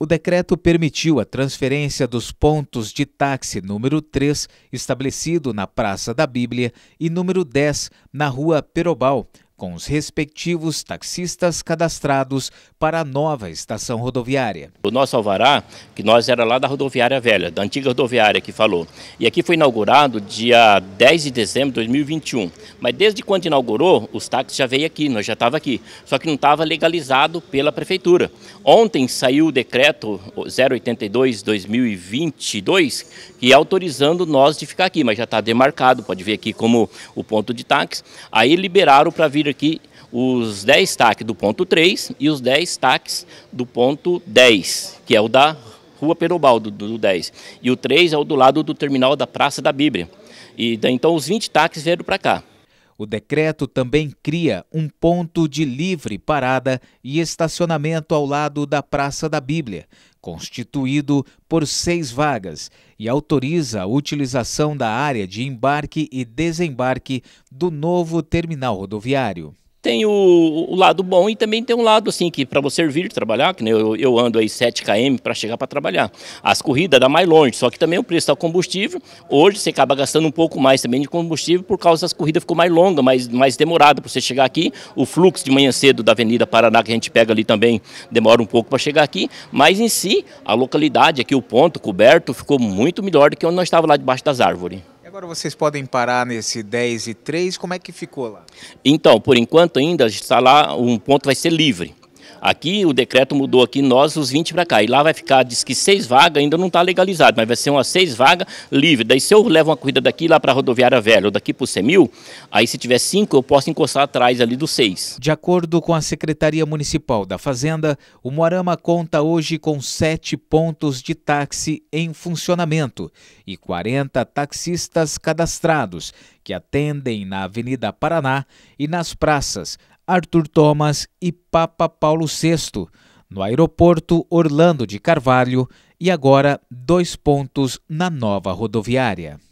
O decreto permitiu a transferência dos pontos de táxi número 3, estabelecido na Praça da Bíblia, e número 10, na Rua Perobal, com os respectivos taxistas cadastrados para a nova estação rodoviária. O nosso alvará, que nós era lá da rodoviária velha, da antiga rodoviária que falou, e aqui foi inaugurado dia 10 de dezembro de 2021. Mas desde quando inaugurou, os táxis já veio aqui, nós já estava aqui, só que não estava legalizado pela prefeitura. Ontem saiu o decreto 082/2022 que é autorizando nós de ficar aqui, mas já está demarcado, pode ver aqui como o ponto de táxi. Aí liberaram para vir conferiram aqui os 10 taques do ponto 3 e os 10 taques do ponto 10, que é o da Rua Perobaldo, do, do 10. E o 3 é o do lado do terminal da Praça da Bíblia. E, então, os 20 taques vieram para cá. O decreto também cria um ponto de livre parada e estacionamento ao lado da Praça da Bíblia, constituído por seis vagas, e autoriza a utilização da área de embarque e desembarque do novo terminal rodoviário tem o, o, lado bom e também tem um lado assim que para você vir trabalhar, que eu, eu ando aí 7 km para chegar para trabalhar. As corridas dá mais longe, só que também o preço do combustível, hoje você acaba gastando um pouco mais também de combustível por causa das corridas ficou mais longa, mais mais demorada para você chegar aqui. O fluxo de manhã cedo da Avenida Paraná que a gente pega ali também demora um pouco para chegar aqui, mas em si a localidade aqui o ponto coberto ficou muito melhor do que onde nós estávamos lá debaixo das árvores. Agora vocês podem parar nesse 10 e 3, como é que ficou lá? Então, por enquanto ainda está lá, um ponto vai ser livre. Aqui o decreto mudou aqui, nós os 20 para cá. E lá vai ficar, diz que seis vagas ainda não está legalizado, mas vai ser umas seis vagas livre. Daí se eu levo uma corrida daqui lá para a rodoviária velha ou daqui para o Semil, aí se tiver cinco eu posso encostar atrás ali dos seis. De acordo com a Secretaria Municipal da Fazenda, o Moarama conta hoje com sete pontos de táxi em funcionamento e 40 taxistas cadastrados que atendem na Avenida Paraná e nas praças Arthur Thomas e Papa Paulo VI, no aeroporto Orlando de Carvalho e agora dois pontos na nova rodoviária.